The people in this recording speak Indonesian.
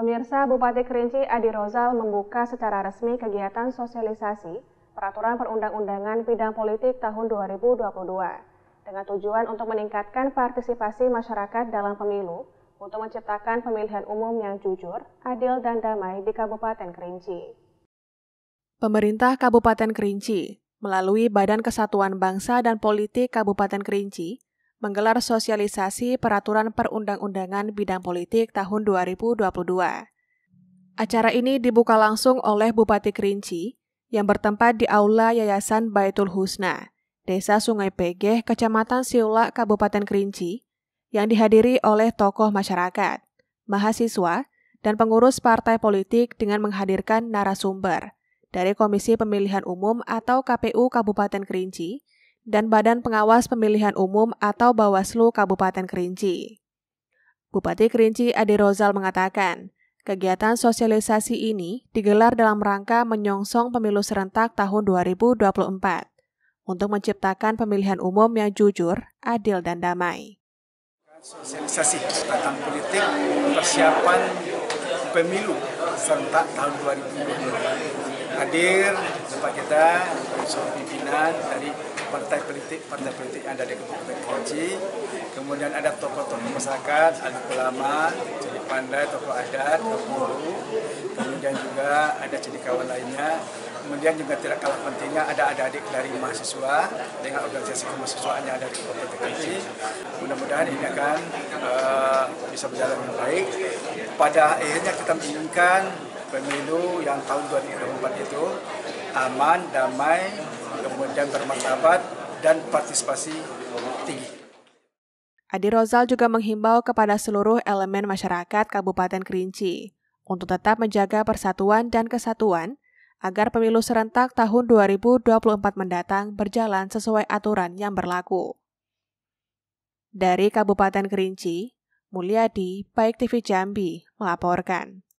Pemirsa Bupati Kerinci Adi Rozal membuka secara resmi kegiatan sosialisasi Peraturan Perundang-Undangan Bidang Politik tahun 2022 dengan tujuan untuk meningkatkan partisipasi masyarakat dalam pemilu untuk menciptakan pemilihan umum yang jujur, adil, dan damai di Kabupaten Kerinci. Pemerintah Kabupaten Kerinci melalui Badan Kesatuan Bangsa dan Politik Kabupaten Kerinci menggelar sosialisasi peraturan perundang-undangan bidang politik tahun 2022. Acara ini dibuka langsung oleh Bupati Kerinci yang bertempat di Aula Yayasan Baitul Husna, Desa Sungai Pegeh, Kecamatan Siula, Kabupaten Kerinci, yang dihadiri oleh tokoh masyarakat, mahasiswa, dan pengurus partai politik dengan menghadirkan narasumber dari Komisi Pemilihan Umum atau KPU Kabupaten Kerinci, dan Badan Pengawas Pemilihan Umum atau Bawaslu Kabupaten Kerinci. Bupati Kerinci Ade Rozal mengatakan, kegiatan sosialisasi ini digelar dalam rangka menyongsong pemilu serentak tahun 2024 untuk menciptakan pemilihan umum yang jujur, adil, dan damai. Sosialisasi tentang politik persiapan pemilu serentak tahun 2024. Hadir tempat kita seluruh pimpinan dari partai politik partai politik yang ada di Kabupaten Kerinci kemudian ada tokoh-tokoh masyarakat ada ulama jadi pandai tokoh adat tokoh kemudian juga ada kawan lainnya kemudian juga tidak kalah pentingnya ada adik-adik dari mahasiswa dengan organisasi kemahasiswaan yang ada di Kabupaten Kerinci mudah-mudahan ini akan uh, bisa berjalan dengan baik pada akhirnya kita menginginkan pemilu yang tahun 2024 itu aman, damai, kemudian bermartabat dan partisipasi tinggi. Adi Rozal juga menghimbau kepada seluruh elemen masyarakat Kabupaten Kerinci untuk tetap menjaga persatuan dan kesatuan agar pemilu serentak tahun 2024 mendatang berjalan sesuai aturan yang berlaku. Dari Kabupaten Kerinci, Mulyadi, Baik TV Jambi, melaporkan.